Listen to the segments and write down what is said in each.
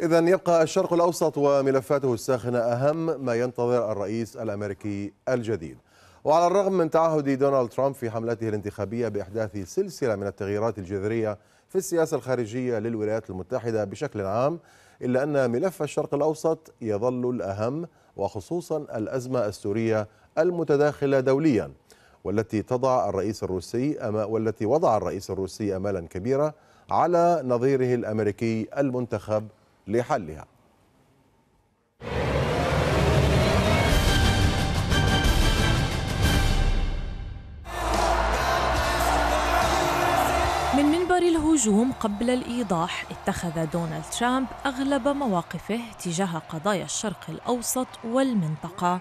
إذا يبقى الشرق الأوسط وملفاته الساخنة أهم ما ينتظر الرئيس الأمريكي الجديد وعلى الرغم من تعهد دونالد ترامب في حملته الانتخابية بإحداث سلسلة من التغييرات الجذرية في السياسة الخارجية للولايات المتحدة بشكل عام إلا أن ملف الشرق الأوسط يظل الأهم وخصوصا الأزمة السورية المتداخلة دوليا والتي تضع الرئيس الروسي أما والتي وضع الرئيس الروسي أمالا كبيرة على نظيره الأمريكي المنتخب لحلها من منبر الهجوم قبل الإيضاح اتخذ دونالد ترامب أغلب مواقفه تجاه قضايا الشرق الأوسط والمنطقة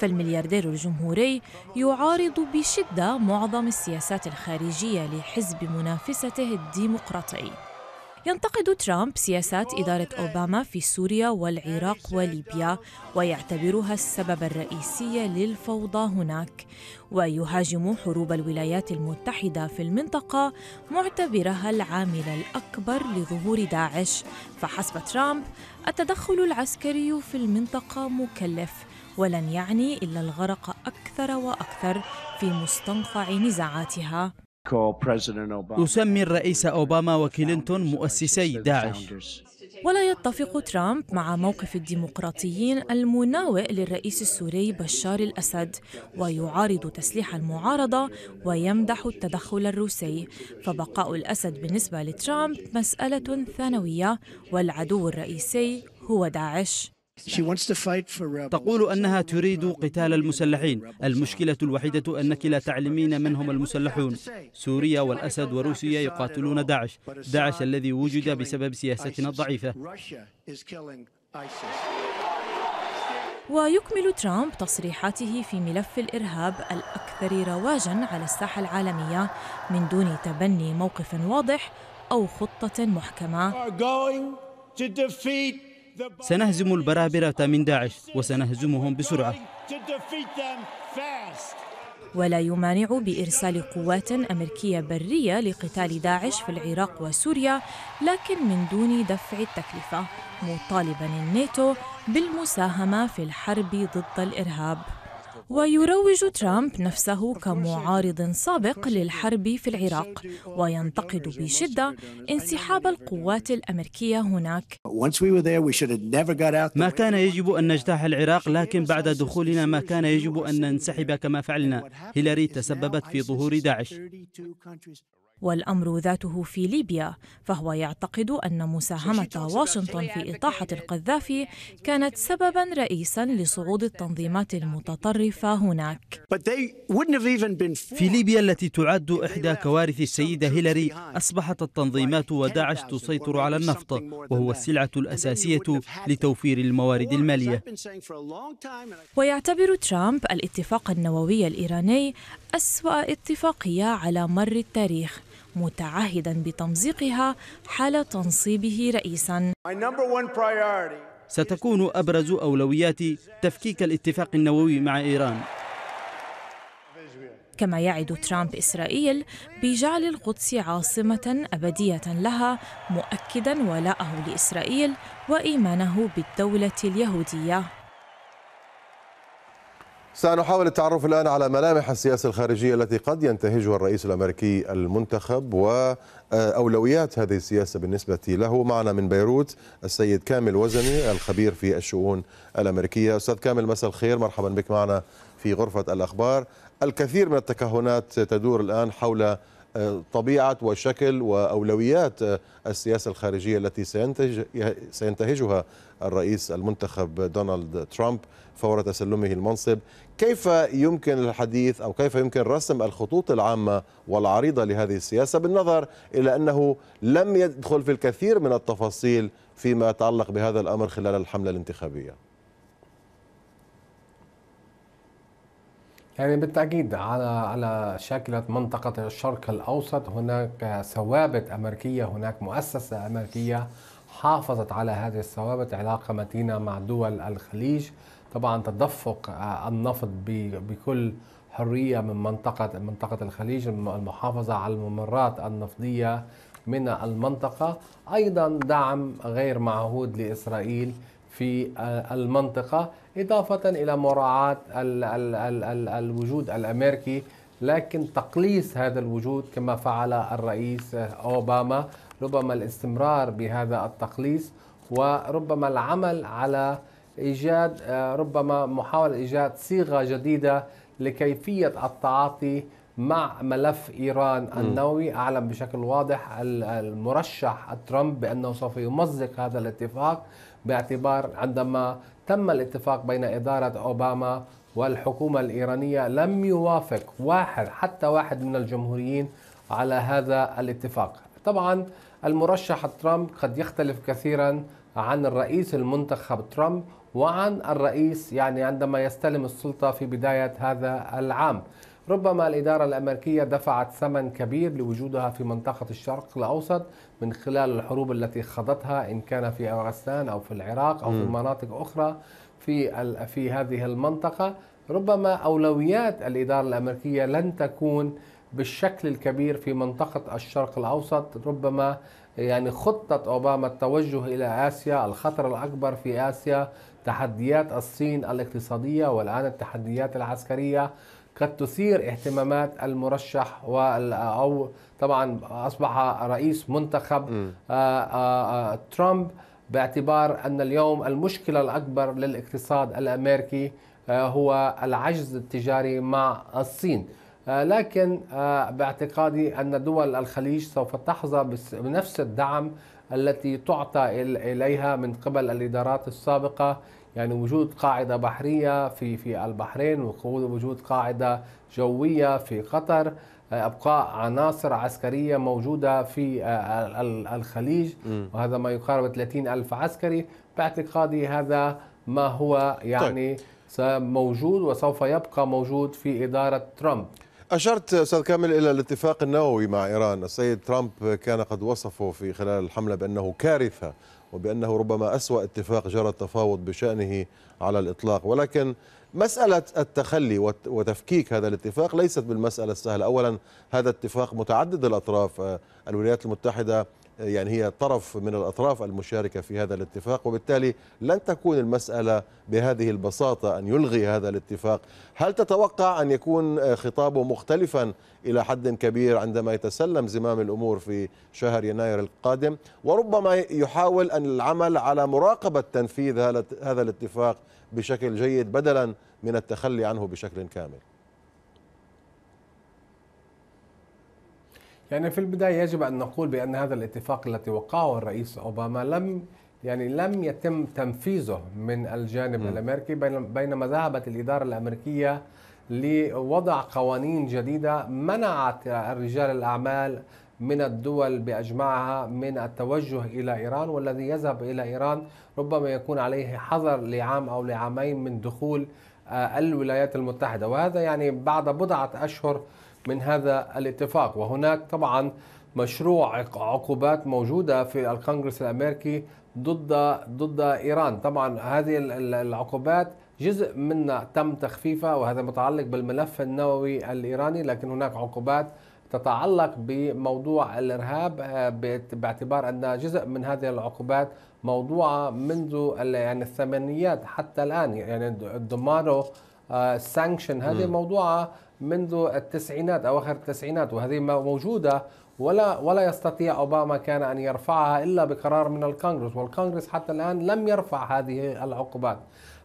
فالملياردير الجمهوري يعارض بشدة معظم السياسات الخارجية لحزب منافسته الديمقراطي ينتقد ترامب سياسات إدارة أوباما في سوريا والعراق وليبيا ويعتبرها السبب الرئيسي للفوضى هناك ويهاجم حروب الولايات المتحدة في المنطقة معتبرها العامل الأكبر لظهور داعش فحسب ترامب التدخل العسكري في المنطقة مكلف ولن يعني إلا الغرق أكثر وأكثر في مستنقع نزاعاتها يسمي الرئيس أوباما وكلينتون مؤسسي داعش ولا يتفق ترامب مع موقف الديمقراطيين المناوئ للرئيس السوري بشار الأسد ويعارض تسليح المعارضة ويمدح التدخل الروسي فبقاء الأسد بالنسبة لترامب مسألة ثانوية والعدو الرئيسي هو داعش تقول أنها تريد قتال المسلحين المشكلة الوحيدة أنك لا تعلمين من هم المسلحون سوريا والأسد وروسيا يقاتلون داعش داعش الذي وجد بسبب سياستنا الضعيفة ويكمل ترامب تصريحاته في ملف الارهاب الاكثر رواجا على الساحه العالميه من دون تبني موقف واضح او خطه محكمه سنهزم البرابرة من داعش وسنهزمهم بسرعة ولا يمانع بإرسال قوات أمريكية برية لقتال داعش في العراق وسوريا لكن من دون دفع التكلفة مطالبا الناتو بالمساهمة في الحرب ضد الإرهاب ويروج ترامب نفسه كمعارض سابق للحرب في العراق وينتقد بشدة انسحاب القوات الأمريكية هناك ما كان يجب أن نجتاح العراق لكن بعد دخولنا ما كان يجب أن ننسحب كما فعلنا هيلاري تسببت في ظهور داعش والأمر ذاته في ليبيا فهو يعتقد أن مساهمة واشنطن في إطاحة القذافي كانت سببا رئيسا لصعود التنظيمات المتطرفة هناك في ليبيا التي تعد إحدى كوارث السيدة هيلاري أصبحت التنظيمات وداعش تسيطر على النفط وهو السلعة الأساسية لتوفير الموارد المالية ويعتبر ترامب الاتفاق النووي الإيراني أسوأ اتفاقية على مر التاريخ متعهدا بتمزيقها حال تنصيبه رئيسا ستكون أبرز أولوياتي تفكيك الاتفاق النووي مع إيران كما يعد ترامب إسرائيل بجعل القدس عاصمة أبدية لها مؤكدا ولاءه لإسرائيل وإيمانه بالدولة اليهودية سنحاول التعرف الآن على ملامح السياسة الخارجية التي قد ينتهجها الرئيس الأمريكي المنتخب وأولويات هذه السياسة بالنسبة له معنا من بيروت السيد كامل وزني الخبير في الشؤون الأمريكية أستاذ كامل مساء الخير مرحبا بك معنا في غرفة الأخبار الكثير من التكهنات تدور الآن حول طبيعه وشكل واولويات السياسه الخارجيه التي سينتج سينتهجها الرئيس المنتخب دونالد ترامب فور تسلمه المنصب، كيف يمكن الحديث او كيف يمكن رسم الخطوط العامه والعريضه لهذه السياسه بالنظر الى انه لم يدخل في الكثير من التفاصيل فيما يتعلق بهذا الامر خلال الحمله الانتخابيه؟ يعني بالتأكيد على على شكل منطقة الشرق الأوسط هناك ثوابت أمريكية هناك مؤسسة أمريكية حافظت على هذه الثوابت علاقة متينة مع دول الخليج طبعا تدفق آه، النفط بكل حرية من منطقة منطقة الخليج المحافظة على الممرات النفطية من المنطقة أيضا دعم غير معهود لإسرائيل في آه، المنطقة إضافة إلى مراعاة الوجود الأمريكي لكن تقليص هذا الوجود كما فعل الرئيس أوباما ربما الاستمرار بهذا التقليص وربما العمل على إيجاد آه، ربما محاولة إيجاد صيغة جديدة لكيفية التعاطي مع ملف ايران النووي أعلم بشكل واضح المرشح ترامب بانه سوف يمزق هذا الاتفاق باعتبار عندما تم الاتفاق بين إدارة أوباما والحكومة الإيرانية لم يوافق واحد حتى واحد من الجمهوريين على هذا الاتفاق طبعا المرشح ترامب قد يختلف كثيرا عن الرئيس المنتخب ترامب وعن الرئيس يعني عندما يستلم السلطة في بداية هذا العام ربما الإدارة الأمريكية دفعت ثمن كبير لوجودها في منطقة الشرق الأوسط من خلال الحروب التي خاضتها إن كان في أفغانستان أو في العراق أو م. في مناطق أخرى في في هذه المنطقة ربما أولويات الإدارة الأمريكية لن تكون بالشكل الكبير في منطقة الشرق الأوسط ربما يعني خطة أوباما التوجه إلى آسيا الخطر الأكبر في آسيا تحديات الصين الاقتصادية والآن التحديات العسكرية قد تثير اهتمامات المرشح او طبعا اصبح رئيس منتخب آه، آه، آه، ترامب باعتبار ان اليوم المشكله الاكبر للاقتصاد الامريكي هو العجز التجاري مع الصين لكن باعتقادي ان دول الخليج سوف تحظى بنفس الدعم التي تعطى اليها من قبل الادارات السابقه يعني وجود قاعدة بحرية في في البحرين وجود قاعدة جوية في قطر آه، ابقاء عناصر عسكريه موجوده في آه، الخليج وهذا ما يقارب 30 الف عسكري باعتقادي هذا ما هو يعني طيب. موجود وسوف يبقى موجود في اداره ترامب أشرت أستاذ كامل إلى الاتفاق النووي مع إيران السيد ترامب كان قد وصفه في خلال الحملة بأنه كارثة وبأنه ربما أسوأ اتفاق جرى التفاوض بشأنه على الإطلاق ولكن مسألة التخلي وتفكيك هذا الاتفاق ليست بالمسألة السهلة أولا هذا اتفاق متعدد الأطراف آه، الولايات المتحدة يعني هي طرف من الأطراف المشاركة في هذا الاتفاق وبالتالي لن تكون المسألة بهذه البساطة أن يلغي هذا الاتفاق هل تتوقع أن يكون خطابه مختلفا إلى حد كبير عندما يتسلم زمام الأمور في شهر يناير القادم وربما يحاول أن العمل على مراقبة تنفيذ هذا الاتفاق بشكل جيد بدلا من التخلي عنه بشكل كامل يعني في البداية يجب أن نقول بأن هذا الاتفاق الذي وقعه الرئيس أوباما لم يعني لم يتم تنفيذه من الجانب م. الأمريكي بينما ذهبت الإدارة الأمريكية لوضع قوانين جديدة منعت رجال الأعمال من الدول باجمعها من التوجه الى ايران والذي يذهب الى ايران ربما يكون عليه حظر لعام او لعامين من دخول آه، الولايات المتحده وهذا يعني بعد بضعه اشهر من هذا الاتفاق وهناك طبعا مشروع عقوبات موجودة في الكونغرس الأمريكي ضد ضد إيران طبعا هذه العقوبات جزء منها تم تخفيفها وهذا متعلق بالملف النووي الإيراني لكن هناك عقوبات تتعلق بموضوع الارهاب آه، باعتبار ان جزء من هذه العقوبات موضوعه منذ يعني الثمانينيات حتى الان يعني الدمارو سانكشن آه، هذه موضوعه منذ التسعينات أواخر التسعينات وهذه موجودة ولا ولا يستطيع أوباما كان أن يرفعها إلا بقرار من الكونغرس والكونغرس حتى الآن لم يرفع هذه العقوبات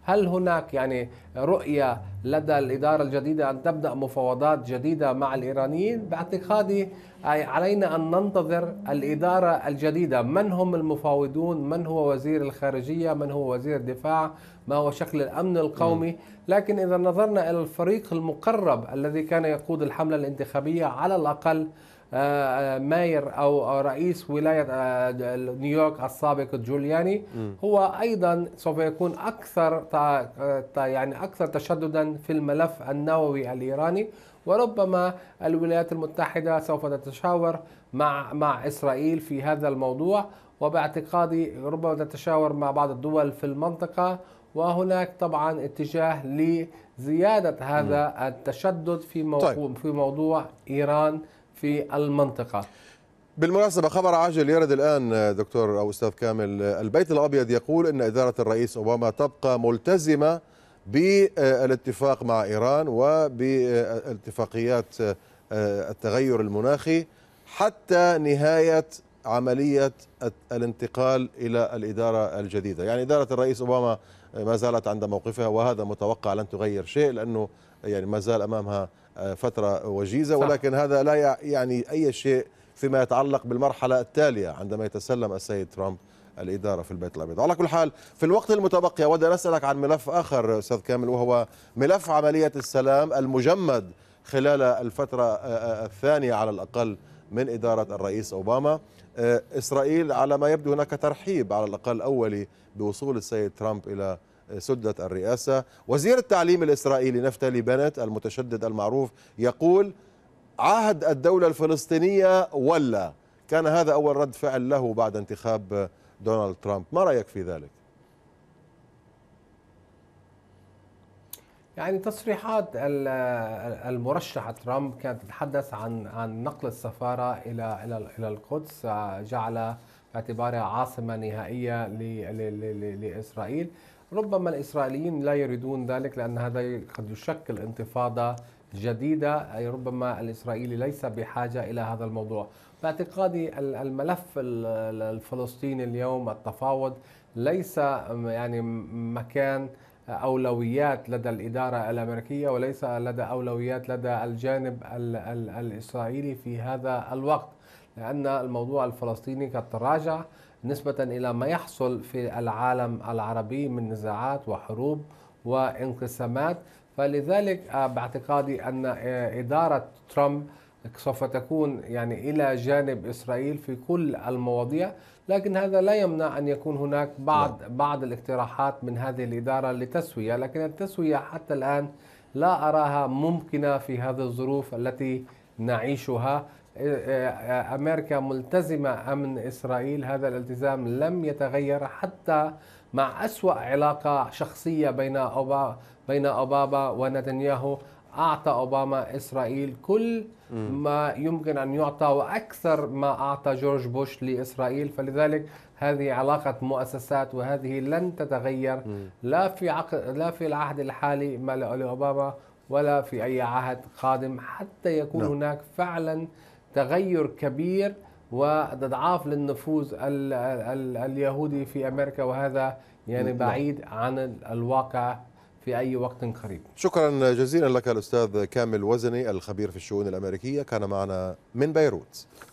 هل هناك يعني رؤية لدى الإدارة الجديدة أن تبدأ مفاوضات جديدة مع الإيرانيين باعتقادي علينا أن ننتظر الإدارة الجديدة من هم المفاوضون من هو وزير الخارجية من هو وزير الدفاع ما هو شكل الأمن القومي لكن إذا نظرنا إلى الفريق المقرب الذي كان يقود الحملة الانتخابية على الأقل آه، آه، ماير او رئيس ولايه آه، نيويورك السابق جولياني هو ايضا سوف يكون اكثر يعني اكثر تشددا في الملف النووي الايراني وربما الولايات المتحده سوف تتشاور مع مع اسرائيل في هذا الموضوع وباعتقادي ربما تتشاور مع بعض الدول في المنطقه وهناك طبعا اتجاه لزياده هذا التشدد في طيب. موضوع طيب. في موضوع ايران في المنطقة بالمناسبة خبر عاجل يرد الآن دكتور أو أستاذ كامل البيت الأبيض يقول أن إدارة الرئيس أوباما تبقى ملتزمة بالاتفاق مع إيران وباتفاقيات آه، التغير المناخي حتى نهاية عملية الانتقال إلى الإدارة الجديدة يعني إدارة الرئيس أوباما ما زالت عند موقفها وهذا متوقع لن تغير شيء لأنه يعني ما زال أمامها فترة وجيزة صح. ولكن هذا لا يعني أي شيء فيما يتعلق بالمرحلة التالية عندما يتسلم السيد ترامب الإدارة في البيت الأبيض على كل حال في الوقت المتبقي أود أن أسألك عن ملف آخر أستاذ كامل وهو ملف عملية السلام المجمد خلال الفترة آه، آه، الثانية على الأقل من إدارة الرئيس أوباما آه، إسرائيل على ما يبدو هناك ترحيب على الأقل أولي بوصول السيد ترامب إلى سدة الرئاسة وزير التعليم الإسرائيلي نفتالي بنت المتشدد المعروف يقول عهد الدولة الفلسطينية ولا كان هذا أول رد فعل له بعد انتخاب دونالد ترامب ما رأيك في ذلك؟ يعني تصريحات المرشح ترامب كانت تتحدث عن عن نقل السفاره الى الى الى القدس جعل باعتبارها عاصمه نهائيه لاسرائيل ربما الإسرائيليين لا يريدون ذلك لأن هذا قد يشكل انتفاضة جديدة أي ربما الإسرائيلي ليس بحاجة إلى هذا الموضوع باعتقادي الملف الفلسطيني اليوم التفاوض ليس يعني مكان أولويات لدى الإدارة الأمريكية وليس لدى أولويات لدى الجانب الـ الـ الإسرائيلي في هذا الوقت لأن الموضوع الفلسطيني قد تراجع نسبة إلى ما يحصل في العالم العربي من نزاعات وحروب وانقسامات فلذلك آه، باعتقادي أن آه، إدارة ترامب سوف تكون يعني الى جانب اسرائيل في كل المواضيع لكن هذا لا يمنع ان يكون هناك بعض لا. نعم. بعض الاقتراحات من هذه الاداره لتسويه لكن التسويه حتى الان لا اراها ممكنه في هذه الظروف التي نعيشها امريكا ملتزمه امن اسرائيل هذا الالتزام لم يتغير حتى مع اسوا علاقه شخصيه بين أوبا بين اوباما ونتنياهو اعطى اوباما اسرائيل كل ما يمكن ان يعطى واكثر ما اعطى جورج بوش لاسرائيل فلذلك هذه علاقه مؤسسات وهذه لن تتغير لا في عقد لا في العهد الحالي ما لاوباما ولا في اي عهد قادم حتى يكون نعم. هناك فعلا تغير كبير واضعاف للنفوذ الـ الـ اليهودي في امريكا وهذا يعني نعم. بعيد عن الواقع في اي وقت قريب. شكرا جزيلا لك الاستاذ كامل وزني الخبير في الشؤون الامريكيه كان معنا من بيروت.